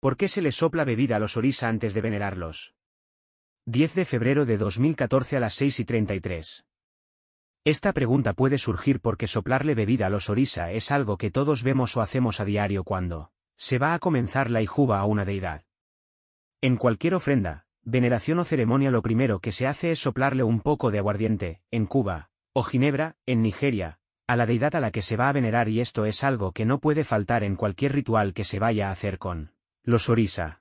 ¿Por qué se le sopla bebida a los orisa antes de venerarlos? 10 de febrero de 2014 a las 6 y 33. Esta pregunta puede surgir porque soplarle bebida a los orisa es algo que todos vemos o hacemos a diario cuando se va a comenzar la ijuba a una deidad. En cualquier ofrenda, veneración o ceremonia lo primero que se hace es soplarle un poco de aguardiente, en Cuba, o Ginebra, en Nigeria, a la deidad a la que se va a venerar y esto es algo que no puede faltar en cualquier ritual que se vaya a hacer con los Orisa.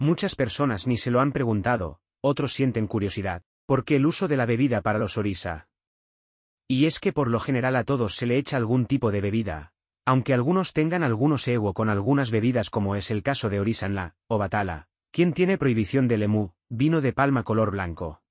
Muchas personas ni se lo han preguntado, otros sienten curiosidad, ¿por qué el uso de la bebida para los Orisa? Y es que por lo general a todos se le echa algún tipo de bebida, aunque algunos tengan algunos ego con algunas bebidas como es el caso de Orisanla, o Batala, quien tiene prohibición de lemú, vino de palma color blanco.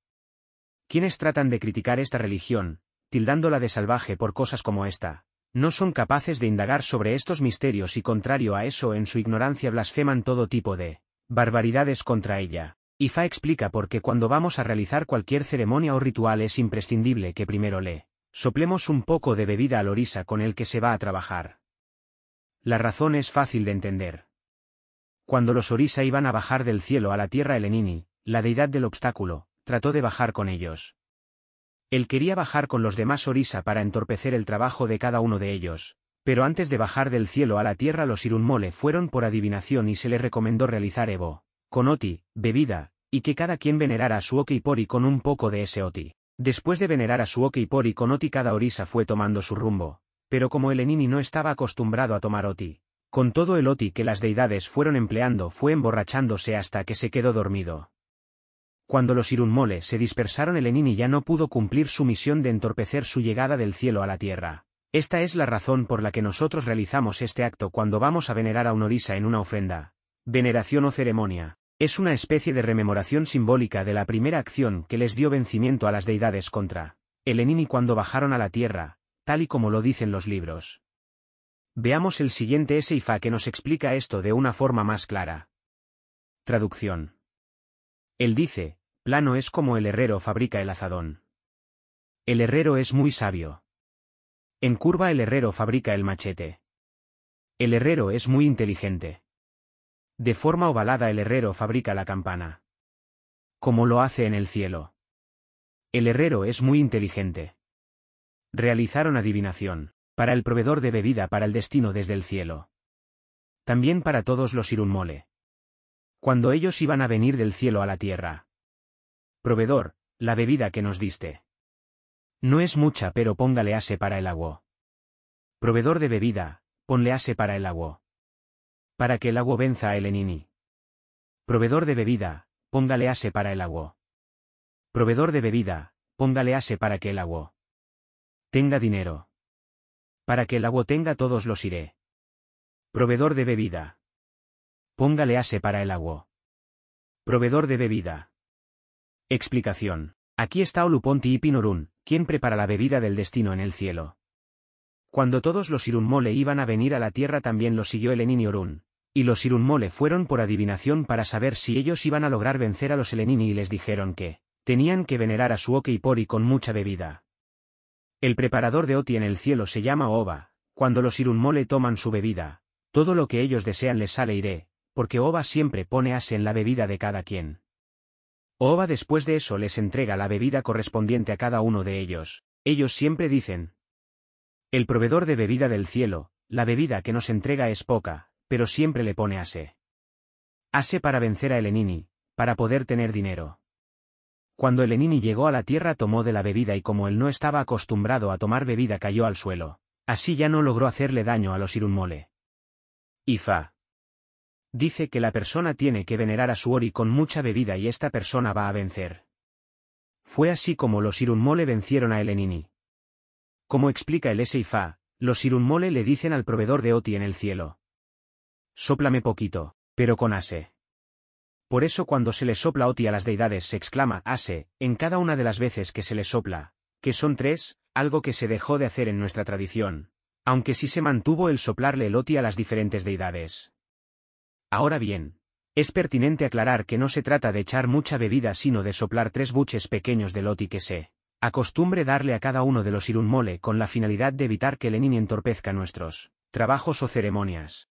¿Quiénes tratan de criticar esta religión, tildándola de salvaje por cosas como esta, no son capaces de indagar sobre estos misterios y contrario a eso en su ignorancia blasfeman todo tipo de barbaridades contra ella. Ifa explica por qué cuando vamos a realizar cualquier ceremonia o ritual es imprescindible que primero le soplemos un poco de bebida al orisa con el que se va a trabajar. La razón es fácil de entender. Cuando los orisa iban a bajar del cielo a la tierra Elenini, la deidad del obstáculo, trató de bajar con ellos, él quería bajar con los demás Orisa para entorpecer el trabajo de cada uno de ellos, pero antes de bajar del cielo a la tierra los Irunmole fueron por adivinación y se le recomendó realizar Evo, con Oti, bebida, y que cada quien venerara a su pori con un poco de ese Oti. Después de venerar a su pori con Oti cada Orisa fue tomando su rumbo, pero como el Enini no estaba acostumbrado a tomar Oti, con todo el Oti que las deidades fueron empleando fue emborrachándose hasta que se quedó dormido. Cuando los Irunmole se dispersaron el Enini ya no pudo cumplir su misión de entorpecer su llegada del cielo a la tierra. Esta es la razón por la que nosotros realizamos este acto cuando vamos a venerar a un orisa en una ofrenda. Veneración o ceremonia. Es una especie de rememoración simbólica de la primera acción que les dio vencimiento a las deidades contra el Enini cuando bajaron a la tierra, tal y como lo dicen los libros. Veamos el siguiente Seifa que nos explica esto de una forma más clara. Traducción. Él dice, plano es como el herrero fabrica el azadón. El herrero es muy sabio. En curva el herrero fabrica el machete. El herrero es muy inteligente. De forma ovalada el herrero fabrica la campana. Como lo hace en el cielo. El herrero es muy inteligente. Realizaron adivinación, para el proveedor de bebida para el destino desde el cielo. También para todos los irunmole cuando ellos iban a venir del cielo a la tierra. Proveedor, la bebida que nos diste. No es mucha pero póngale ase para el agua. Proveedor de bebida, ponle ase para el agua. Para que el agua venza a Elenini. Proveedor de bebida, póngale ase para el agua. Proveedor de bebida, póngale ase para que el agua tenga dinero. Para que el agua tenga todos los iré. Proveedor de bebida. Póngale ase para el agua. Proveedor de bebida. Explicación. Aquí está Oluponti y Pinorun, quien prepara la bebida del destino en el cielo. Cuando todos los Irunmole iban a venir a la tierra también los siguió Elenini y Orun, y los Irunmole fueron por adivinación para saber si ellos iban a lograr vencer a los Elenini y les dijeron que tenían que venerar a su Oke y Pori con mucha bebida. El preparador de Oti en el cielo se llama Oba, cuando los Irunmole toman su bebida, todo lo que ellos desean les sale iré, porque Oba siempre pone ase en la bebida de cada quien. Oba después de eso les entrega la bebida correspondiente a cada uno de ellos. Ellos siempre dicen. El proveedor de bebida del cielo, la bebida que nos entrega es poca, pero siempre le pone ase. Ase para vencer a Elenini, para poder tener dinero. Cuando Elenini llegó a la tierra tomó de la bebida y como él no estaba acostumbrado a tomar bebida cayó al suelo. Así ya no logró hacerle daño a los Irunmole. Ifa, Dice que la persona tiene que venerar a su Ori con mucha bebida y esta persona va a vencer. Fue así como los Irunmole vencieron a Elenini. Como explica el Seifa, los Irunmole le dicen al proveedor de Oti en el cielo. Sóplame poquito, pero con ase. Por eso cuando se le sopla Oti a las deidades se exclama ase, en cada una de las veces que se le sopla, que son tres, algo que se dejó de hacer en nuestra tradición, aunque sí se mantuvo el soplarle el Oti a las diferentes deidades. Ahora bien, es pertinente aclarar que no se trata de echar mucha bebida sino de soplar tres buches pequeños de loti que se acostumbre darle a cada uno de los irun mole con la finalidad de evitar que Lenin entorpezca nuestros trabajos o ceremonias.